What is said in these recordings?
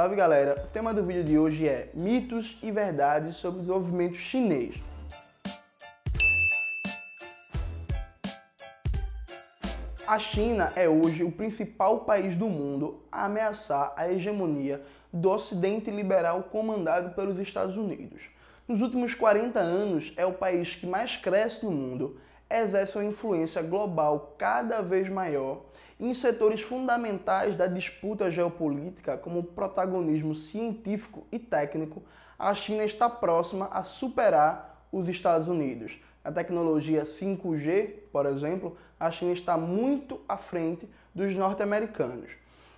Salve galera! O tema do vídeo de hoje é mitos e verdades sobre o desenvolvimento chinês. A China é hoje o principal país do mundo a ameaçar a hegemonia do Ocidente liberal comandado pelos Estados Unidos. Nos últimos 40 anos, é o país que mais cresce no mundo, exerce uma influência global cada vez maior em setores fundamentais da disputa geopolítica, como protagonismo científico e técnico, a China está próxima a superar os Estados Unidos. A tecnologia 5G, por exemplo, a China está muito à frente dos norte-americanos.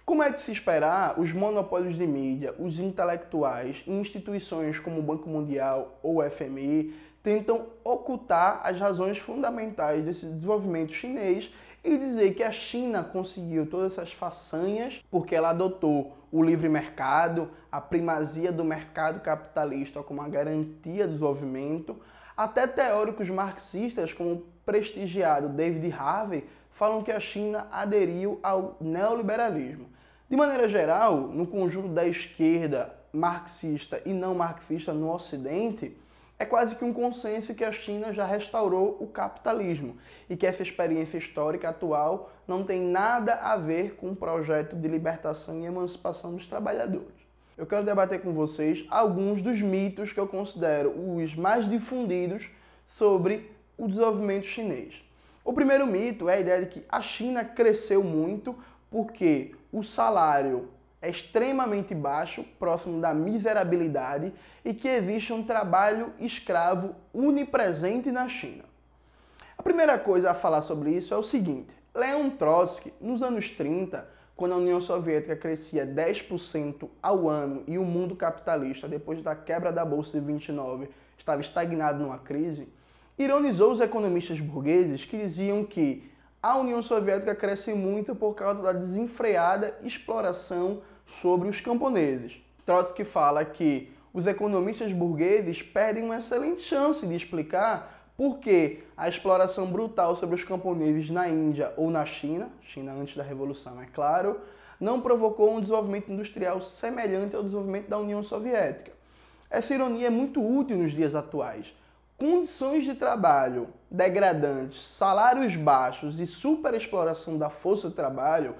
Como é de se esperar, os monopólios de mídia, os intelectuais e instituições como o Banco Mundial ou o FMI tentam ocultar as razões fundamentais desse desenvolvimento chinês e dizer que a China conseguiu todas essas façanhas porque ela adotou o livre mercado, a primazia do mercado capitalista como uma garantia do desenvolvimento. Até teóricos marxistas, como o prestigiado David Harvey, falam que a China aderiu ao neoliberalismo. De maneira geral, no conjunto da esquerda marxista e não marxista no Ocidente, é quase que um consenso que a China já restaurou o capitalismo e que essa experiência histórica atual não tem nada a ver com o projeto de libertação e emancipação dos trabalhadores. Eu quero debater com vocês alguns dos mitos que eu considero os mais difundidos sobre o desenvolvimento chinês. O primeiro mito é a ideia de que a China cresceu muito porque o salário é extremamente baixo, próximo da miserabilidade, e que existe um trabalho escravo unipresente na China. A primeira coisa a falar sobre isso é o seguinte: Leon Trotsky, nos anos 30, quando a União Soviética crescia 10% ao ano e o mundo capitalista, depois da quebra da Bolsa de 29, estava estagnado numa crise, ironizou os economistas burgueses que diziam que a União Soviética cresce muito por causa da desenfreada exploração sobre os camponeses. Trotsky fala que os economistas burgueses perdem uma excelente chance de explicar por que a exploração brutal sobre os camponeses na Índia ou na China, China antes da Revolução, é claro, não provocou um desenvolvimento industrial semelhante ao desenvolvimento da União Soviética. Essa ironia é muito útil nos dias atuais. Condições de trabalho degradantes, salários baixos e superexploração da força de trabalho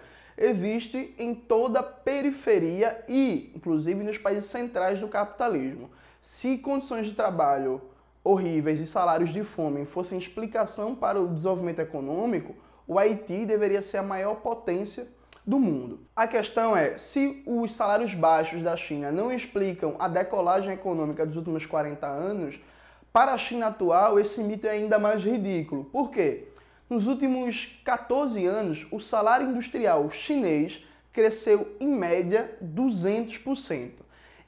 existe em toda a periferia e, inclusive, nos países centrais do capitalismo. Se condições de trabalho horríveis e salários de fome fossem explicação para o desenvolvimento econômico, o Haiti deveria ser a maior potência do mundo. A questão é: se os salários baixos da China não explicam a decolagem econômica dos últimos 40 anos, para a China atual esse mito é ainda mais ridículo. Por quê? Nos últimos 14 anos, o salário industrial chinês cresceu em média 200%.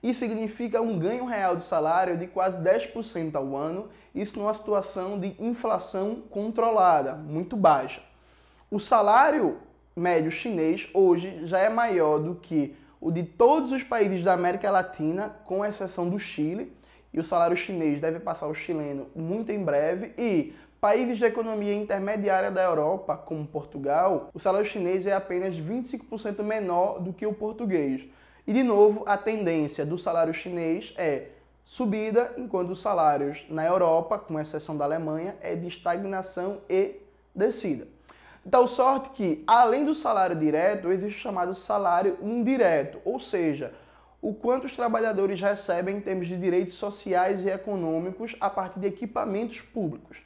Isso significa um ganho real de salário de quase 10% ao ano, isso numa situação de inflação controlada, muito baixa. O salário médio chinês hoje já é maior do que o de todos os países da América Latina, com exceção do Chile, e o salário chinês deve passar o chileno muito em breve e Países de economia intermediária da Europa, como Portugal, o salário chinês é apenas 25% menor do que o português. E de novo, a tendência do salário chinês é subida, enquanto os salários na Europa, com exceção da Alemanha, é de estagnação e descida. tal sorte que, além do salário direto, existe o chamado salário indireto, ou seja, o quanto os trabalhadores recebem em termos de direitos sociais e econômicos a partir de equipamentos públicos.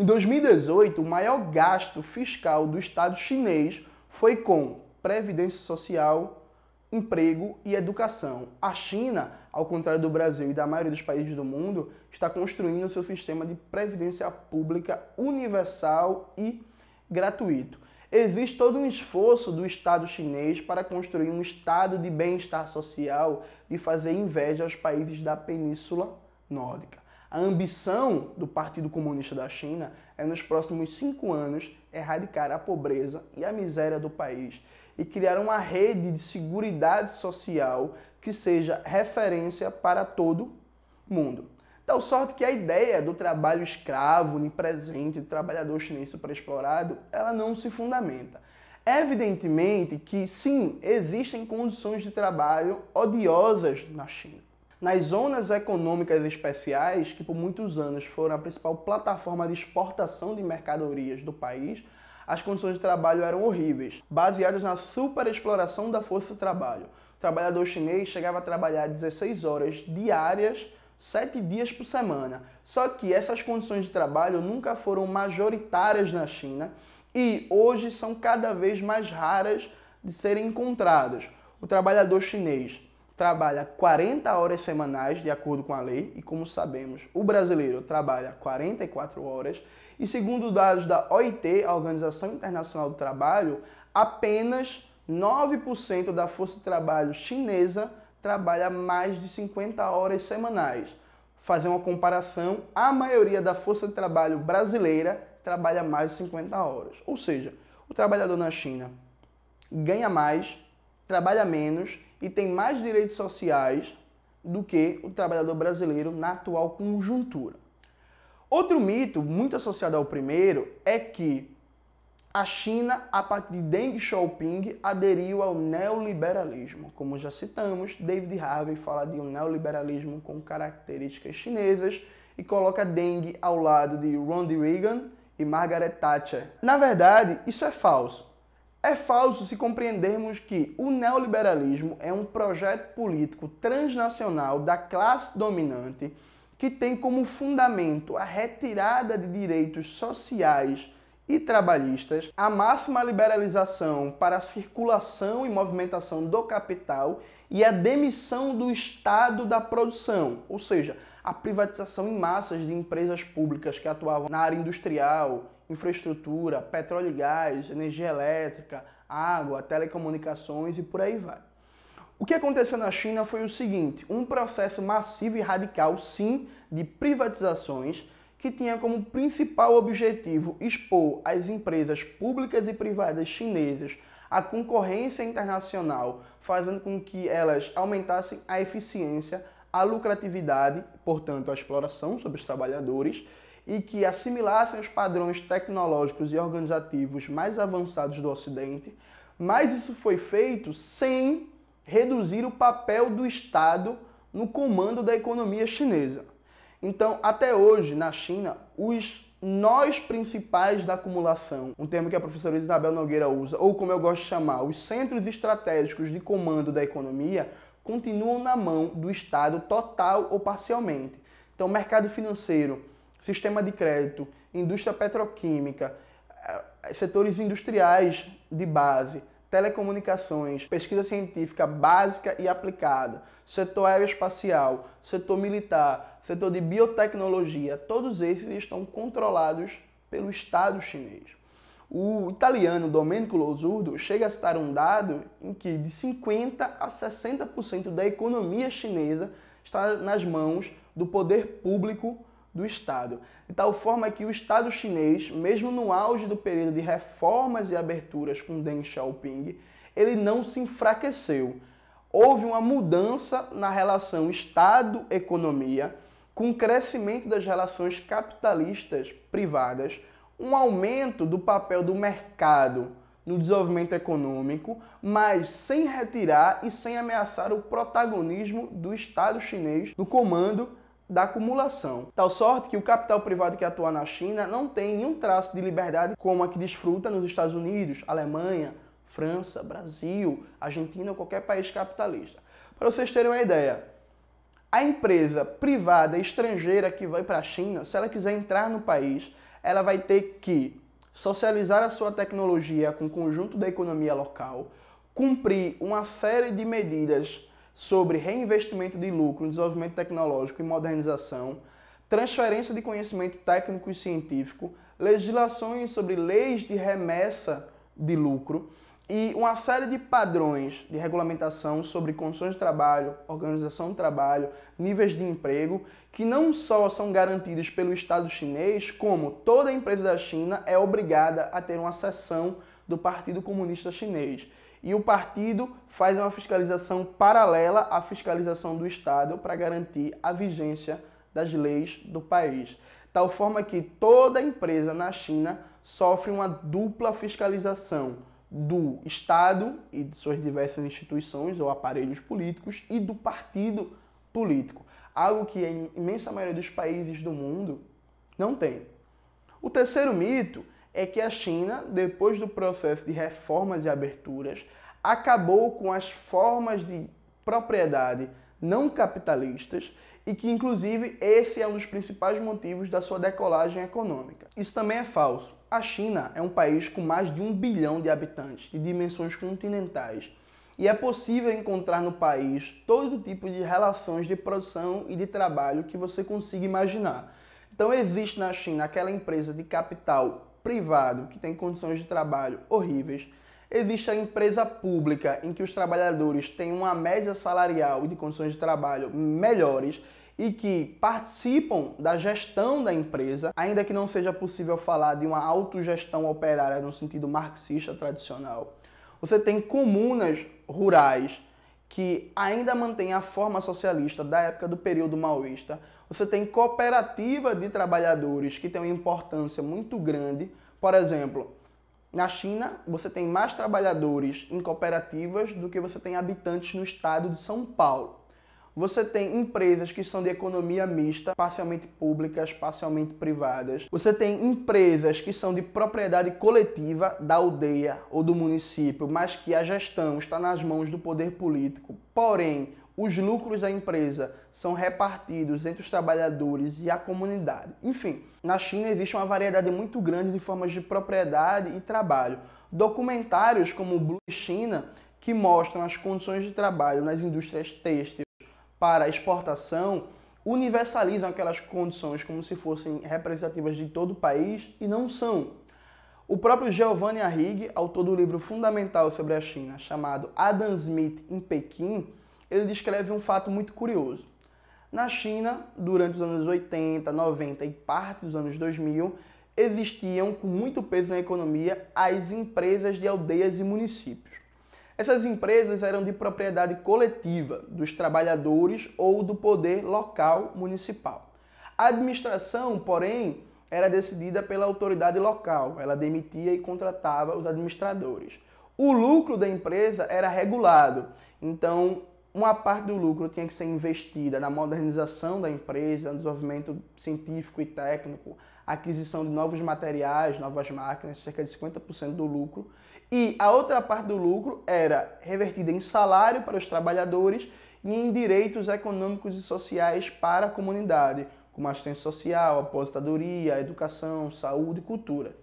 Em 2018, o maior gasto fiscal do Estado chinês foi com previdência social, emprego e educação. A China, ao contrário do Brasil e da maioria dos países do mundo, está construindo seu sistema de previdência pública universal e gratuito. Existe todo um esforço do Estado chinês para construir um estado de bem-estar social e fazer inveja aos países da Península Nórdica. A ambição do Partido Comunista da China é, nos próximos cinco anos, erradicar a pobreza e a miséria do país e criar uma rede de seguridade social que seja referência para todo mundo. Tal sorte que a ideia do trabalho escravo, onipresente, do trabalhador chinês superexplorado, ela não se fundamenta. É evidentemente que, sim, existem condições de trabalho odiosas na China nas zonas econômicas especiais, que por muitos anos foram a principal plataforma de exportação de mercadorias do país, as condições de trabalho eram horríveis, baseadas na superexploração da força de trabalho. O trabalhador chinês chegava a trabalhar 16 horas diárias, 7 dias por semana. Só que essas condições de trabalho nunca foram majoritárias na China e hoje são cada vez mais raras de serem encontradas. O trabalhador chinês trabalha 40 horas semanais, de acordo com a lei, e como sabemos, o brasileiro trabalha 44 horas, e segundo dados da OIT, a Organização Internacional do Trabalho, apenas 9% da força de trabalho chinesa trabalha mais de 50 horas semanais. Fazer uma comparação, a maioria da força de trabalho brasileira trabalha mais de 50 horas. Ou seja, o trabalhador na China ganha mais, trabalha menos e tem mais direitos sociais do que o trabalhador brasileiro na atual conjuntura. Outro mito, muito associado ao primeiro, é que a China, a partir de Deng Xiaoping, aderiu ao neoliberalismo. Como já citamos, David Harvey fala de um neoliberalismo com características chinesas e coloca Deng ao lado de Ronald Reagan e Margaret Thatcher. Na verdade, isso é falso. É falso se compreendermos que o neoliberalismo é um projeto político transnacional da classe dominante que tem como fundamento a retirada de direitos sociais e trabalhistas, a máxima liberalização para a circulação e movimentação do capital e a demissão do Estado da produção, ou seja, a privatização em massas de empresas públicas que atuavam na área industrial, infraestrutura, petróleo e gás, energia elétrica, água, telecomunicações e por aí vai. O que aconteceu na China foi o seguinte: um processo massivo e radical, sim, de privatizações, que tinha como principal objetivo expor as empresas públicas e privadas chinesas à concorrência internacional, fazendo com que elas aumentassem a eficiência, a lucratividade, portanto, a exploração sobre os trabalhadores e que assimilassem os padrões tecnológicos e organizativos mais avançados do Ocidente, mas isso foi feito sem reduzir o papel do Estado no comando da economia chinesa. Então, até hoje, na China, os nós principais da acumulação, um termo que a professora Isabel Nogueira usa, ou como eu gosto de chamar, os centros estratégicos de comando da economia, continuam na mão do Estado total ou parcialmente. Então, o mercado financeiro sistema de crédito, indústria petroquímica, eh, setores industriais de base, telecomunicações, pesquisa científica básica e aplicada, setor aeroespacial, setor militar, setor de biotecnologia, todos esses estão controlados pelo Estado chinês. O italiano Domenico Losurdo chega a citar um dado em que de 50 a 60% da economia chinesa está nas mãos do poder público do Estado, de tal forma que o Estado chinês, mesmo no auge do período de reformas e aberturas com Deng Xiaoping, ele não se enfraqueceu. Houve uma mudança na relação Estado-economia, com o crescimento das relações capitalistas privadas, um aumento do papel do mercado no desenvolvimento econômico, mas sem retirar e sem ameaçar o protagonismo do Estado chinês no comando da acumulação. Tal sorte que o capital privado que atua na China não tem nenhum traço de liberdade como a que desfruta nos Estados Unidos, Alemanha, França, Brasil, Argentina ou qualquer país capitalista. Para vocês terem uma ideia, a empresa privada estrangeira que vai para a China, se ela quiser entrar no país, ela vai ter que socializar a sua tecnologia com o conjunto da economia local, cumprir uma série de medidas sobre reinvestimento de lucro, desenvolvimento tecnológico e modernização, transferência de conhecimento técnico e científico, legislações sobre leis de remessa de lucro e uma série de padrões de regulamentação sobre condições de trabalho, organização do trabalho, níveis de emprego, que não só são garantidos pelo Estado chinês, como toda empresa da China é obrigada a ter uma seção do Partido Comunista Chinês e o partido faz uma fiscalização paralela à fiscalização do Estado para garantir a vigência das leis do país. Tal forma que toda empresa na China sofre uma dupla fiscalização do Estado e de suas diversas instituições ou aparelhos políticos e do partido político, algo que a imensa maioria dos países do mundo não tem. O terceiro mito é que a China, depois do processo de reformas e aberturas, acabou com as formas de propriedade não capitalistas e que, inclusive, esse é um dos principais motivos da sua decolagem econômica. Isso também é falso. A China é um país com mais de um bilhão de habitantes, de dimensões continentais, e é possível encontrar no país todo tipo de relações de produção e de trabalho que você consiga imaginar. Então, existe na China aquela empresa de capital privado, que tem condições de trabalho horríveis. Existe a empresa pública, em que os trabalhadores têm uma média salarial e de condições de trabalho melhores e que participam da gestão da empresa, ainda que não seja possível falar de uma autogestão operária no sentido marxista tradicional. Você tem comunas rurais que ainda mantêm a forma socialista da época do período maoísta, você tem cooperativa de trabalhadores que tem uma importância muito grande. Por exemplo, na China, você tem mais trabalhadores em cooperativas do que você tem habitantes no estado de São Paulo. Você tem empresas que são de economia mista, parcialmente públicas, parcialmente privadas. Você tem empresas que são de propriedade coletiva da aldeia ou do município, mas que a gestão está nas mãos do poder político. Porém, os lucros da empresa são repartidos entre os trabalhadores e a comunidade. Enfim, na China existe uma variedade muito grande de formas de propriedade e trabalho. Documentários como Blue China, que mostram as condições de trabalho nas indústrias têxteis para exportação, universalizam aquelas condições como se fossem representativas de todo o país e não são. O próprio Giovanni Arrighi, autor do livro fundamental sobre a China, chamado Adam Smith em Pequim, ele descreve um fato muito curioso. Na China, durante os anos 80, 90 e parte dos anos 2000, existiam com muito peso na economia as empresas de aldeias e municípios. Essas empresas eram de propriedade coletiva dos trabalhadores ou do poder local municipal. A administração, porém, era decidida pela autoridade local, ela demitia e contratava os administradores. O lucro da empresa era regulado, então uma parte do lucro tinha que ser investida na modernização da empresa, no desenvolvimento científico e técnico, aquisição de novos materiais, novas máquinas, cerca de 50% do lucro. E a outra parte do lucro era revertida em salário para os trabalhadores e em direitos econômicos e sociais para a comunidade, como assistência social, aposentadoria, educação, saúde e cultura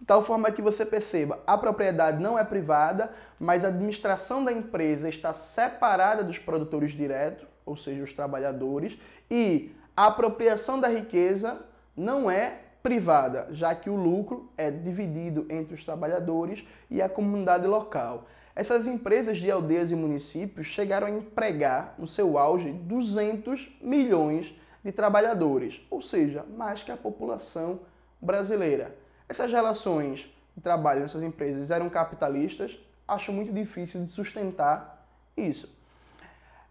de tal forma que você perceba, a propriedade não é privada, mas a administração da empresa está separada dos produtores diretos, ou seja, os trabalhadores, e a apropriação da riqueza não é privada, já que o lucro é dividido entre os trabalhadores e a comunidade local. Essas empresas de aldeias e municípios chegaram a empregar, no seu auge, 200 milhões de trabalhadores, ou seja, mais que a população brasileira essas relações de trabalho nessas empresas eram capitalistas, acho muito difícil de sustentar isso.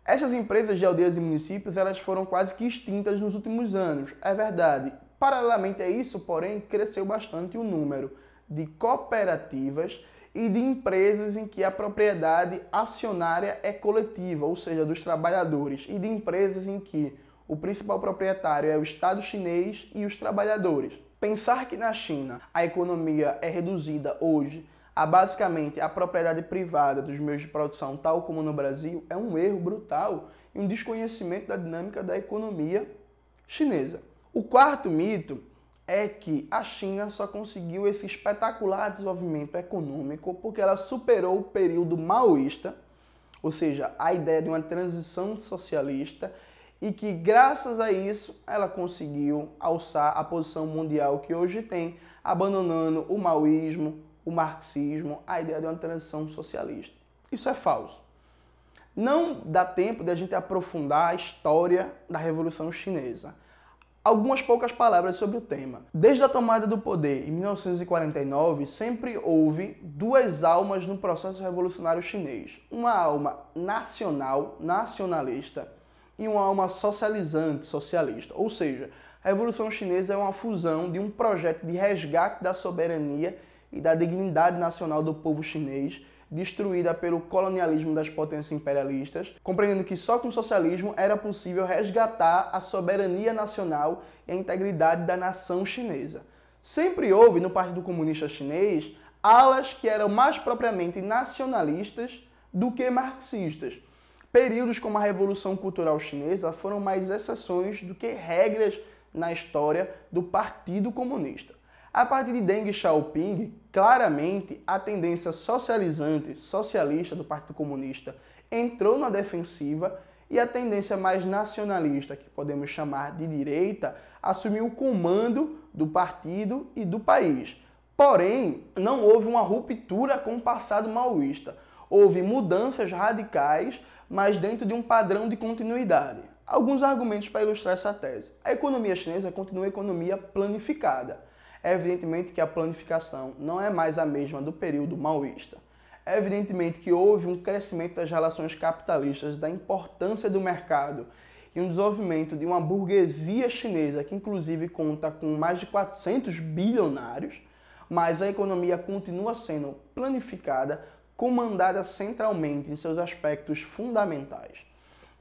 Essas empresas de aldeias e municípios elas foram quase que extintas nos últimos anos, é verdade. Paralelamente a isso, porém, cresceu bastante o número de cooperativas e de empresas em que a propriedade acionária é coletiva, ou seja, dos trabalhadores, e de empresas em que o principal proprietário é o Estado chinês e os trabalhadores. Pensar que na China a economia é reduzida hoje a basicamente a propriedade privada dos meios de produção, tal como no Brasil, é um erro brutal e um desconhecimento da dinâmica da economia chinesa. O quarto mito é que a China só conseguiu esse espetacular desenvolvimento econômico porque ela superou o período maoísta, ou seja, a ideia de uma transição socialista e que graças a isso ela conseguiu alçar a posição mundial que hoje tem, abandonando o maoísmo, o marxismo, a ideia de uma transição socialista. Isso é falso. Não dá tempo de a gente aprofundar a história da Revolução Chinesa. Algumas poucas palavras sobre o tema. Desde a tomada do poder em 1949, sempre houve duas almas no processo revolucionário chinês. Uma alma nacional, nacionalista, e uma alma socializante, socialista. Ou seja, a Revolução Chinesa é uma fusão de um projeto de resgate da soberania e da dignidade nacional do povo chinês, destruída pelo colonialismo das potências imperialistas, compreendendo que só com o socialismo era possível resgatar a soberania nacional e a integridade da nação chinesa. Sempre houve no Partido Comunista Chinês alas que eram mais propriamente nacionalistas do que marxistas. Períodos como a Revolução Cultural Chinesa foram mais exceções do que regras na história do Partido Comunista. A partir de Deng Xiaoping, claramente a tendência socializante, socialista do Partido Comunista entrou na defensiva e a tendência mais nacionalista, que podemos chamar de direita, assumiu o comando do partido e do país. Porém, não houve uma ruptura com o passado maoísta. Houve mudanças radicais mas dentro de um padrão de continuidade. Alguns argumentos para ilustrar essa tese. A economia chinesa continua economia planificada. É evidentemente que a planificação não é mais a mesma do período maoísta. É evidentemente que houve um crescimento das relações capitalistas, da importância do mercado e um desenvolvimento de uma burguesia chinesa que inclusive conta com mais de 400 bilionários, mas a economia continua sendo planificada comandada centralmente em seus aspectos fundamentais.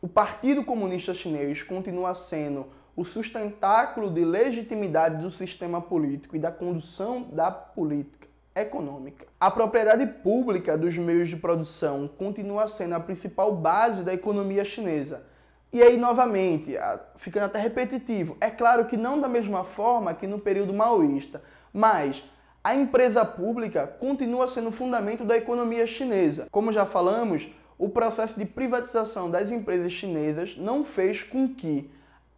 O Partido Comunista Chinês continua sendo o sustentáculo de legitimidade do sistema político e da condução da política econômica. A propriedade pública dos meios de produção continua sendo a principal base da economia chinesa. E aí, novamente, ficando até repetitivo, é claro que não da mesma forma que no período maoísta, mas a empresa pública continua sendo o fundamento da economia chinesa. Como já falamos, o processo de privatização das empresas chinesas não fez com que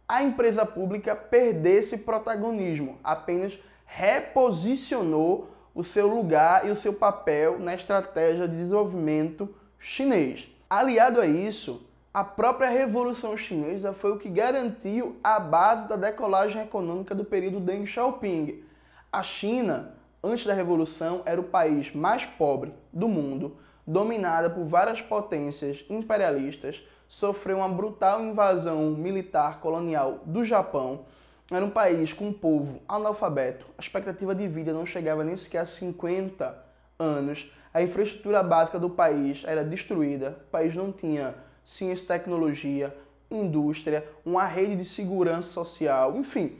a empresa pública perdesse protagonismo, apenas reposicionou o seu lugar e o seu papel na estratégia de desenvolvimento chinês. Aliado a isso, a própria Revolução Chinesa foi o que garantiu a base da decolagem econômica do período Deng Xiaoping. A China antes da Revolução, era o país mais pobre do mundo, dominada por várias potências imperialistas, sofreu uma brutal invasão militar colonial do Japão. Era um país com um povo analfabeto, a expectativa de vida não chegava nem sequer a 50 anos, a infraestrutura básica do país era destruída, o país não tinha ciência e tecnologia, indústria, uma rede de segurança social, enfim,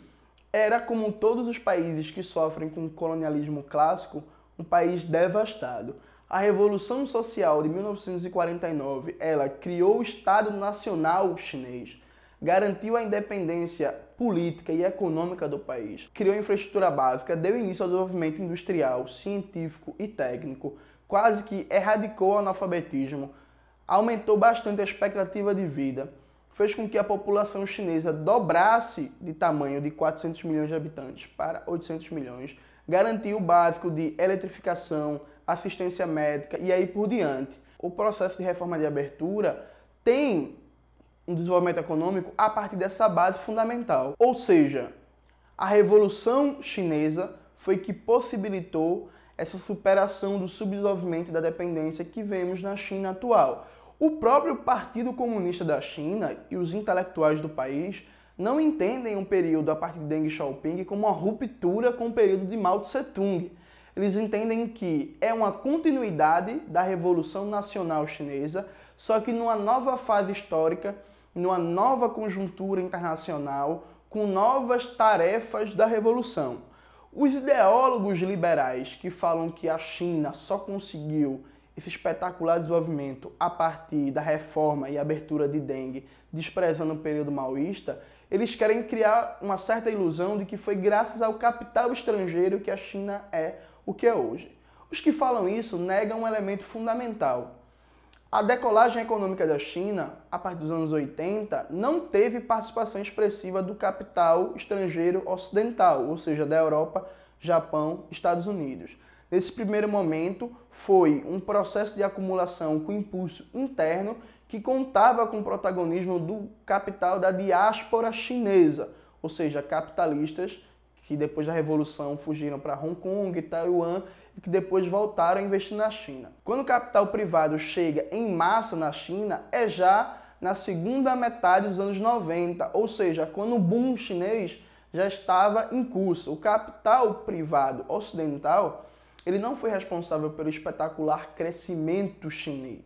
era, como todos os países que sofrem com o colonialismo clássico, um país devastado. A Revolução Social de 1949, ela criou o Estado Nacional Chinês, garantiu a independência política e econômica do país, criou infraestrutura básica, deu início ao desenvolvimento industrial, científico e técnico, quase que erradicou o analfabetismo, aumentou bastante a expectativa de vida, fez com que a população chinesa dobrasse de tamanho de 400 milhões de habitantes para 800 milhões, garantiu o básico de eletrificação, assistência médica e aí por diante. O processo de reforma de abertura tem um desenvolvimento econômico a partir dessa base fundamental. Ou seja, a Revolução Chinesa foi que possibilitou essa superação do subdesenvolvimento e da dependência que vemos na China atual. O próprio Partido Comunista da China e os intelectuais do país não entendem um período a partir de Deng Xiaoping como uma ruptura com o período de Mao Tse-tung. Eles entendem que é uma continuidade da Revolução Nacional Chinesa, só que numa nova fase histórica, numa nova conjuntura internacional, com novas tarefas da revolução. Os ideólogos liberais que falam que a China só conseguiu esse espetacular desenvolvimento a partir da reforma e abertura de Deng, desprezando o período maoísta, eles querem criar uma certa ilusão de que foi graças ao capital estrangeiro que a China é o que é hoje. Os que falam isso negam um elemento fundamental. A decolagem econômica da China, a partir dos anos 80, não teve participação expressiva do capital estrangeiro ocidental, ou seja, da Europa, Japão, Estados Unidos. Nesse primeiro momento, foi um processo de acumulação com impulso interno que contava com o protagonismo do capital da diáspora chinesa, ou seja, capitalistas que depois da revolução fugiram para Hong Kong, Taiwan e que depois voltaram a investir na China. Quando o capital privado chega em massa na China, é já na segunda metade dos anos 90, ou seja, quando o boom chinês já estava em curso. O capital privado ocidental ele não foi responsável pelo espetacular crescimento chinês.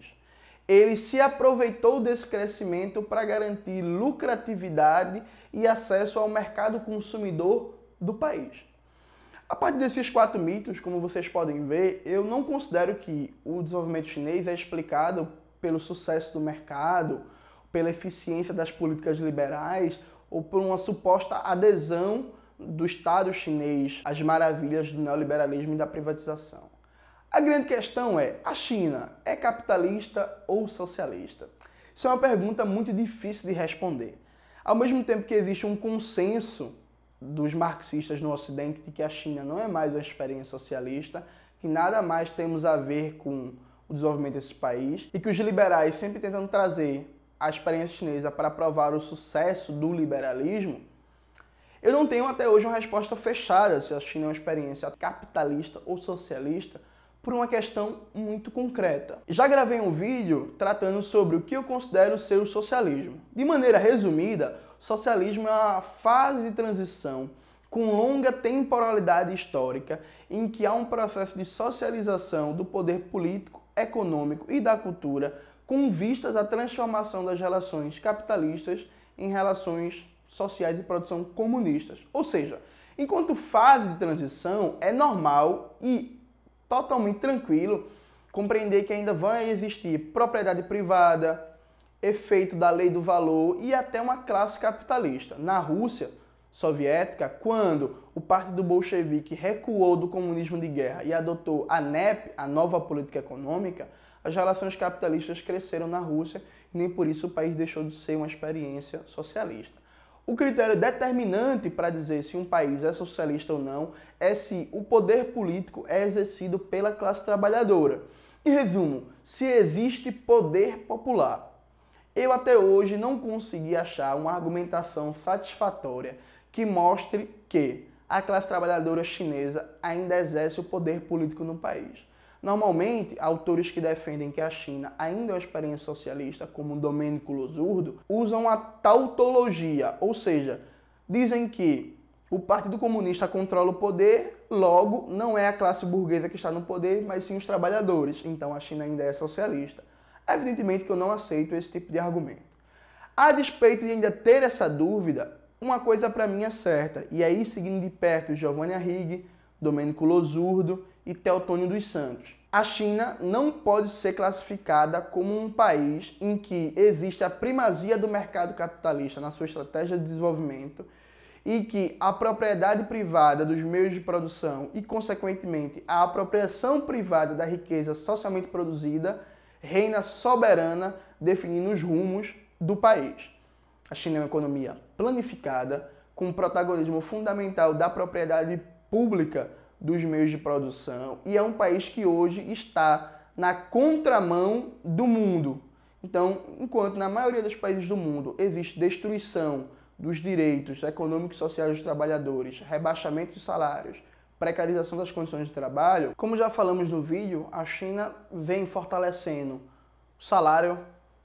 Ele se aproveitou desse crescimento para garantir lucratividade e acesso ao mercado consumidor do país. A partir desses quatro mitos, como vocês podem ver, eu não considero que o desenvolvimento chinês é explicado pelo sucesso do mercado, pela eficiência das políticas liberais ou por uma suposta adesão do Estado chinês as maravilhas do neoliberalismo e da privatização. A grande questão é: a China é capitalista ou socialista? Isso é uma pergunta muito difícil de responder. Ao mesmo tempo que existe um consenso dos marxistas no Ocidente de que a China não é mais uma experiência socialista, que nada mais temos a ver com o desenvolvimento desse país e que os liberais sempre tentam trazer a experiência chinesa para provar o sucesso do liberalismo, eu não tenho até hoje uma resposta fechada se a China é uma experiência capitalista ou socialista por uma questão muito concreta. Já gravei um vídeo tratando sobre o que eu considero ser o socialismo. De maneira resumida, socialismo é uma fase de transição com longa temporalidade histórica em que há um processo de socialização do poder político, econômico e da cultura com vistas à transformação das relações capitalistas em relações sociais de produção comunistas. Ou seja, enquanto fase de transição, é normal e totalmente tranquilo compreender que ainda vai existir propriedade privada, efeito da lei do valor e até uma classe capitalista. Na Rússia soviética, quando o Partido Bolchevique recuou do comunismo de guerra e adotou a NEP, a nova política econômica, as relações capitalistas cresceram na Rússia e nem por isso o país deixou de ser uma experiência socialista. O critério determinante para dizer se um país é socialista ou não é se o poder político é exercido pela classe trabalhadora. Em resumo, se existe poder popular. Eu até hoje não consegui achar uma argumentação satisfatória que mostre que a classe trabalhadora chinesa ainda exerce o poder político no país. Normalmente, autores que defendem que a China ainda é uma experiência socialista, como Domênico Losurdo, usam a tautologia, ou seja, dizem que o Partido Comunista controla o poder, logo, não é a classe burguesa que está no poder, mas sim os trabalhadores. Então a China ainda é socialista. Evidentemente que eu não aceito esse tipo de argumento. A despeito de ainda ter essa dúvida, uma coisa para mim é certa, e aí seguindo de perto Giovanni Arrighi, Domênico Losurdo e Teotônio dos Santos. A China não pode ser classificada como um país em que existe a primazia do mercado capitalista na sua estratégia de desenvolvimento e que a propriedade privada dos meios de produção e, consequentemente, a apropriação privada da riqueza socialmente produzida reina soberana definindo os rumos do país. A China é uma economia planificada, com o protagonismo fundamental da propriedade pública dos meios de produção e é um país que hoje está na contramão do mundo. Então, enquanto na maioria dos países do mundo existe destruição dos direitos econômicos e sociais dos trabalhadores, rebaixamento de salários, precarização das condições de trabalho, como já falamos no vídeo, a China vem fortalecendo o salário,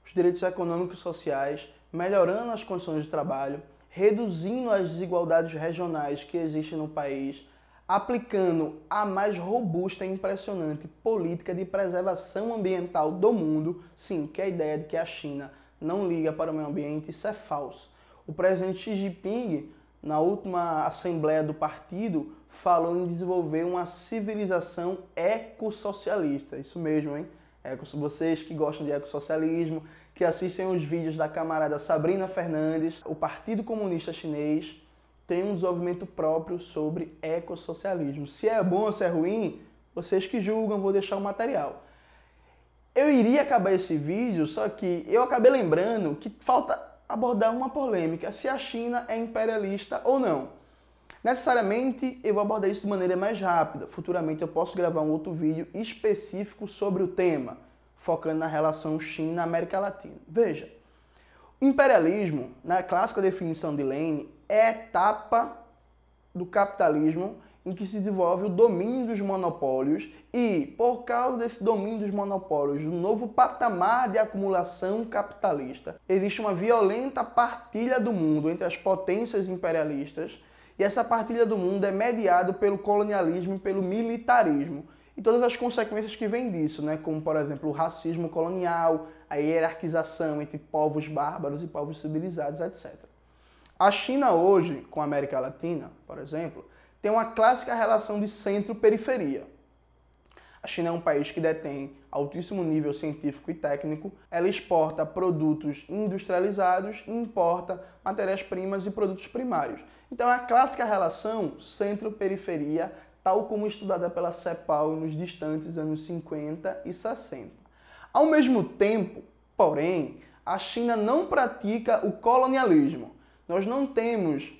os direitos econômicos e sociais, melhorando as condições de trabalho, reduzindo as desigualdades regionais que existem no país, aplicando a mais robusta e impressionante política de preservação ambiental do mundo. Sim, que a ideia de que a China não liga para o meio ambiente, isso é falso. O presidente Xi Jinping, na última assembleia do partido, falou em desenvolver uma civilização ecossocialista. Isso mesmo, hein? Eco, vocês que gostam de ecossocialismo, que assistem os vídeos da camarada Sabrina Fernandes, o Partido Comunista Chinês tem um desenvolvimento próprio sobre ecossocialismo. Se é bom ou se é ruim, vocês que julgam, vou deixar o material. Eu iria acabar esse vídeo, só que eu acabei lembrando que falta abordar uma polêmica, se a China é imperialista ou não. Necessariamente eu vou abordar isso de maneira mais rápida. Futuramente eu posso gravar um outro vídeo específico sobre o tema, focando na relação China-América Latina. Veja, o imperialismo, na clássica definição de Lenin etapa do capitalismo em que se desenvolve o domínio dos monopólios e, por causa desse domínio dos monopólios, do novo patamar de acumulação capitalista, existe uma violenta partilha do mundo entre as potências imperialistas e essa partilha do mundo é mediada pelo colonialismo e pelo militarismo e todas as consequências que vêm disso, né? como, por exemplo, o racismo colonial, a hierarquização entre povos bárbaros e povos civilizados, etc. A China hoje, com a América Latina, por exemplo, tem uma clássica relação de centro-periferia. A China é um país que detém altíssimo nível científico e técnico, ela exporta produtos industrializados e importa matérias-primas e produtos primários. Então é a clássica relação centro-periferia, tal como estudada pela CEPAL nos distantes anos 50 e 60. Ao mesmo tempo, porém, a China não pratica o colonialismo. Nós não temos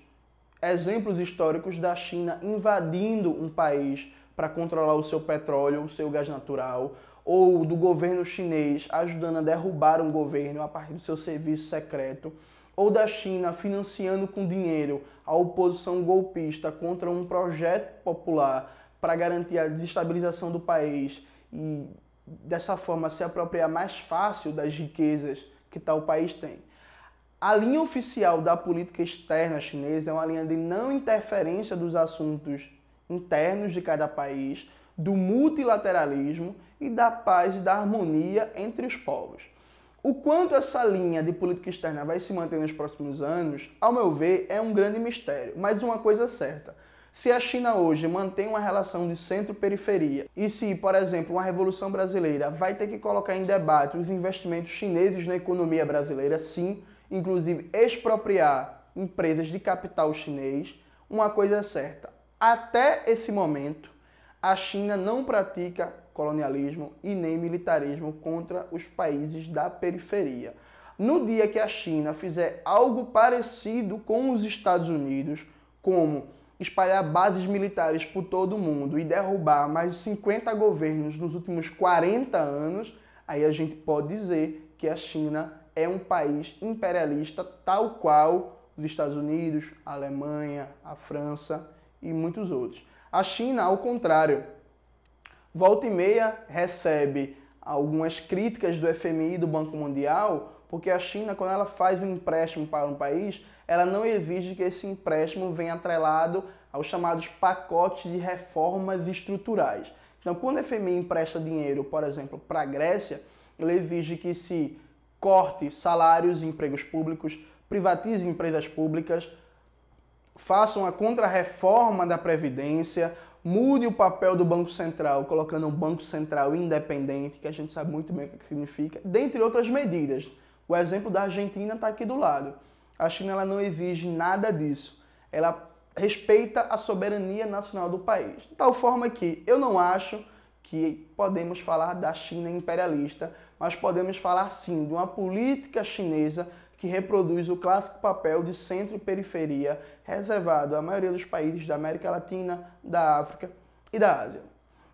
exemplos históricos da China invadindo um país para controlar o seu petróleo, o seu gás natural, ou do governo chinês ajudando a derrubar um governo a partir do seu serviço secreto, ou da China financiando com dinheiro a oposição golpista contra um projeto popular para garantir a desestabilização do país e dessa forma se apropriar mais fácil das riquezas que tal país tem. A linha oficial da política externa chinesa é uma linha de não interferência dos assuntos internos de cada país, do multilateralismo e da paz e da harmonia entre os povos. O quanto essa linha de política externa vai se manter nos próximos anos, ao meu ver, é um grande mistério. Mas uma coisa é certa: se a China hoje mantém uma relação de centro-periferia e se, por exemplo, uma revolução brasileira vai ter que colocar em debate os investimentos chineses na economia brasileira, sim, inclusive expropriar empresas de capital chinês, uma coisa é certa: até esse momento, a China não pratica colonialismo e nem militarismo contra os países da periferia. No dia que a China fizer algo parecido com os Estados Unidos, como espalhar bases militares por todo o mundo e derrubar mais de 50 governos nos últimos 40 anos, aí a gente pode dizer que a China é um país imperialista, tal qual os Estados Unidos, a Alemanha, a França e muitos outros. A China, ao contrário, volta e meia recebe algumas críticas do FMI e do Banco Mundial, porque a China, quando ela faz um empréstimo para um país, ela não exige que esse empréstimo venha atrelado aos chamados pacotes de reformas estruturais. Então, quando o FMI empresta dinheiro, por exemplo, para a Grécia, ele exige que se corte salários e empregos públicos, privatize empresas públicas, façam a contrarreforma da Previdência, mude o papel do Banco Central, colocando um Banco Central independente, que a gente sabe muito bem o que é significa, dentre outras medidas. O exemplo da Argentina está aqui do lado. A China ela não exige nada disso. Ela respeita a soberania nacional do país. De tal forma que eu não acho que podemos falar da China imperialista, mas podemos falar sim de uma política chinesa que reproduz o clássico papel de centro e periferia reservado à maioria dos países da América Latina, da África e da Ásia.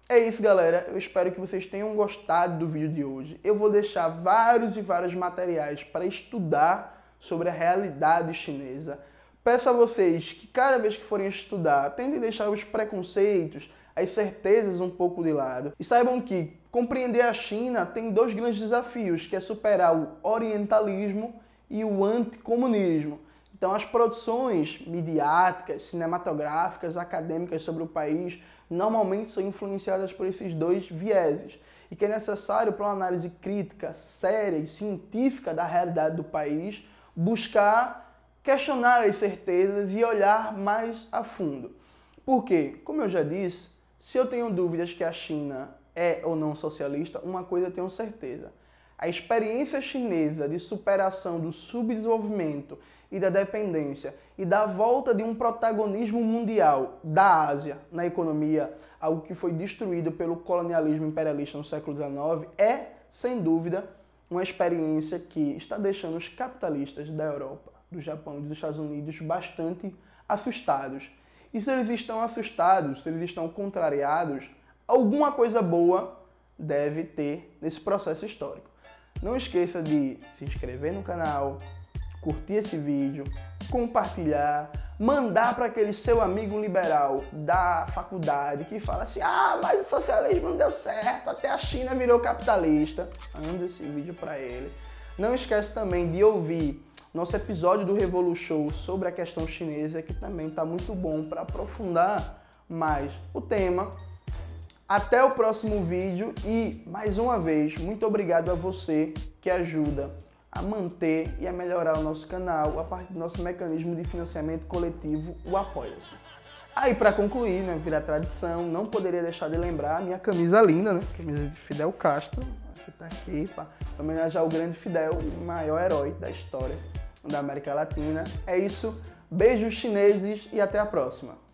É isso, galera. Eu espero que vocês tenham gostado do vídeo de hoje. Eu vou deixar vários e vários materiais para estudar sobre a realidade chinesa. Peço a vocês que cada vez que forem estudar, tentem deixar os preconceitos, as certezas um pouco de lado e saibam que Compreender a China tem dois grandes desafios, que é superar o orientalismo e o anticomunismo. Então, as produções midiáticas, cinematográficas, acadêmicas sobre o país normalmente são influenciadas por esses dois vieses, e que é necessário para uma análise crítica, séria e científica da realidade do país, buscar questionar as certezas e olhar mais a fundo. Porque, como eu já disse, se eu tenho dúvidas que a China é ou não socialista, uma coisa eu tenho certeza. A experiência chinesa de superação do subdesenvolvimento e da dependência e da volta de um protagonismo mundial da Ásia na economia, algo que foi destruído pelo colonialismo imperialista no século XIX, é, sem dúvida, uma experiência que está deixando os capitalistas da Europa, do Japão e dos Estados Unidos bastante assustados. E se eles estão assustados, se eles estão contrariados, alguma coisa boa deve ter nesse processo histórico. Não esqueça de se inscrever no canal, curtir esse vídeo, compartilhar, mandar para aquele seu amigo liberal da faculdade que fala assim: ah, mas o socialismo não deu certo, até a China virou capitalista. Manda esse vídeo para ele. Não esquece também de ouvir nosso episódio do Revolu Show sobre a questão chinesa, que também está muito bom para aprofundar mais o tema até o próximo vídeo e, mais uma vez, muito obrigado a você que ajuda a manter e a melhorar o nosso canal a partir do nosso mecanismo de financiamento coletivo, o Apoia-se. Aí, para concluir, né, virar tradição, não poderia deixar de lembrar a minha camisa linda, né? Camisa de Fidel Castro, que tá aqui, para homenagear o grande Fidel, o maior herói da história da América Latina. É isso, beijos chineses e até a próxima.